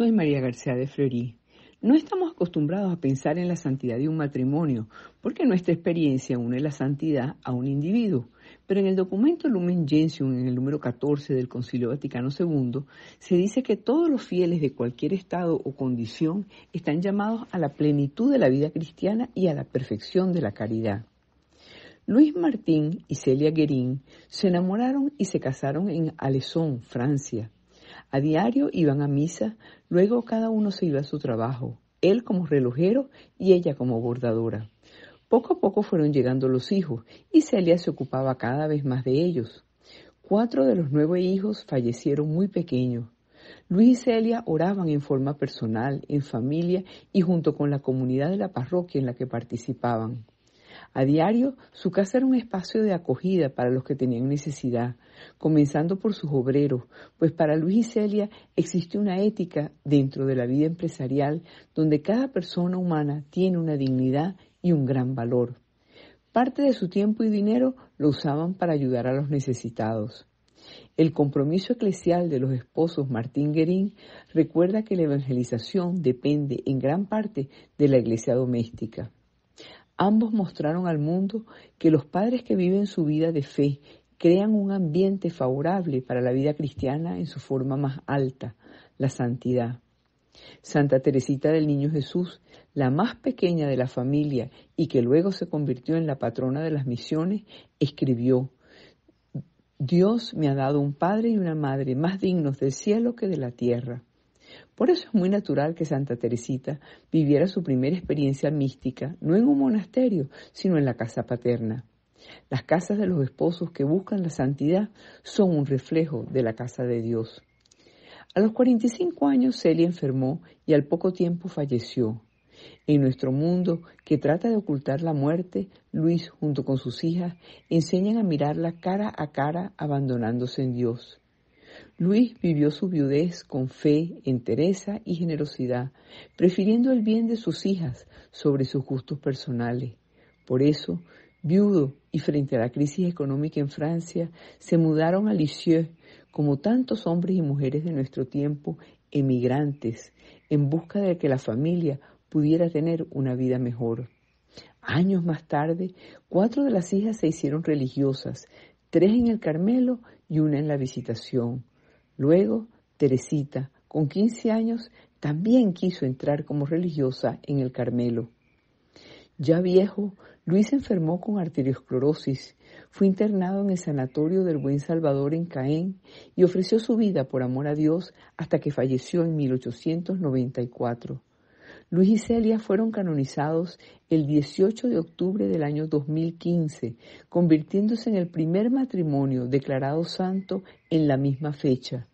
Soy María García de Fleury. No estamos acostumbrados a pensar en la santidad de un matrimonio, porque nuestra experiencia une la santidad a un individuo. Pero en el documento Lumen Gentium, en el número 14 del Concilio Vaticano II, se dice que todos los fieles de cualquier estado o condición están llamados a la plenitud de la vida cristiana y a la perfección de la caridad. Luis Martín y Celia Guérin se enamoraron y se casaron en Alesón, Francia, a diario iban a misa, luego cada uno se iba a su trabajo, él como relojero y ella como bordadora. Poco a poco fueron llegando los hijos y Celia se ocupaba cada vez más de ellos. Cuatro de los nueve hijos fallecieron muy pequeños. Luis y Celia oraban en forma personal, en familia y junto con la comunidad de la parroquia en la que participaban. A diario, su casa era un espacio de acogida para los que tenían necesidad, comenzando por sus obreros, pues para Luis y Celia existe una ética dentro de la vida empresarial donde cada persona humana tiene una dignidad y un gran valor. Parte de su tiempo y dinero lo usaban para ayudar a los necesitados. El compromiso eclesial de los esposos Martín Guerín recuerda que la evangelización depende en gran parte de la iglesia doméstica. Ambos mostraron al mundo que los padres que viven su vida de fe crean un ambiente favorable para la vida cristiana en su forma más alta, la santidad. Santa Teresita del Niño Jesús, la más pequeña de la familia y que luego se convirtió en la patrona de las misiones, escribió, Dios me ha dado un padre y una madre más dignos del cielo que de la tierra. Por eso es muy natural que Santa Teresita viviera su primera experiencia mística no en un monasterio, sino en la casa paterna. Las casas de los esposos que buscan la santidad son un reflejo de la casa de Dios. A los 45 años Celia enfermó y al poco tiempo falleció. En nuestro mundo, que trata de ocultar la muerte, Luis, junto con sus hijas, enseñan a mirarla cara a cara, abandonándose en Dios. Luis vivió su viudez con fe, entereza y generosidad, prefiriendo el bien de sus hijas sobre sus gustos personales. Por eso, viudo y frente a la crisis económica en Francia, se mudaron a Lisieux, como tantos hombres y mujeres de nuestro tiempo, emigrantes, en busca de que la familia pudiera tener una vida mejor. Años más tarde, cuatro de las hijas se hicieron religiosas, tres en el Carmelo y una en la Visitación. Luego, Teresita, con 15 años, también quiso entrar como religiosa en el Carmelo. Ya viejo, Luis enfermó con arteriosclerosis, fue internado en el Sanatorio del Buen Salvador en Caen y ofreció su vida por amor a Dios hasta que falleció en 1894. Luis y Celia fueron canonizados el 18 de octubre del año 2015, convirtiéndose en el primer matrimonio declarado santo en la misma fecha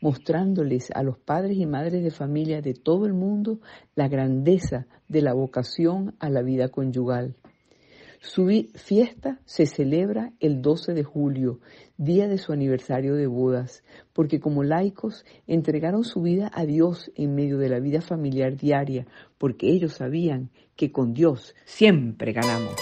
mostrándoles a los padres y madres de familia de todo el mundo la grandeza de la vocación a la vida conyugal. Su fiesta se celebra el 12 de julio, día de su aniversario de bodas, porque como laicos entregaron su vida a Dios en medio de la vida familiar diaria, porque ellos sabían que con Dios siempre ganamos.